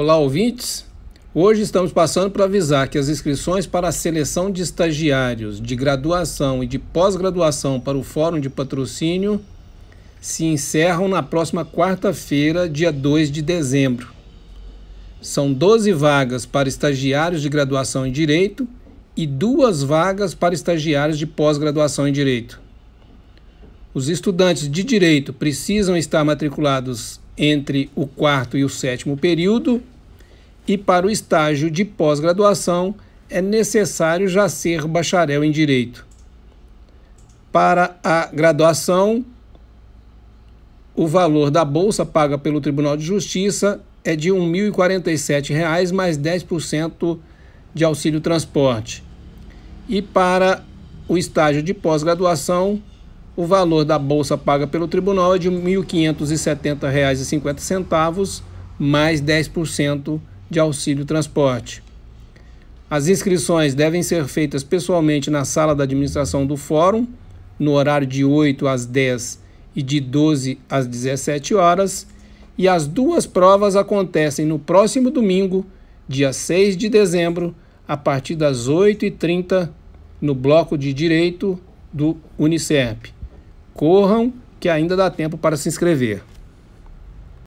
Olá, ouvintes. Hoje estamos passando para avisar que as inscrições para a seleção de estagiários de graduação e de pós-graduação para o Fórum de Patrocínio se encerram na próxima quarta-feira, dia 2 de dezembro. São 12 vagas para estagiários de graduação em Direito e duas vagas para estagiários de pós-graduação em Direito. Os estudantes de direito precisam estar matriculados entre o quarto e o sétimo período, e para o estágio de pós-graduação é necessário já ser bacharel em direito. Para a graduação, o valor da bolsa paga pelo Tribunal de Justiça é de R$ 1.047,00 mais 10% de auxílio transporte. E para o estágio de pós-graduação, o valor da bolsa paga pelo tribunal é de R$ 1.570,50 mais 10% de auxílio transporte. As inscrições devem ser feitas pessoalmente na sala da administração do fórum, no horário de 8 às 10 e de 12 às 17 horas, e as duas provas acontecem no próximo domingo, dia 6 de dezembro, a partir das 8h30, no bloco de direito do Unicef. Corram, que ainda dá tempo para se inscrever.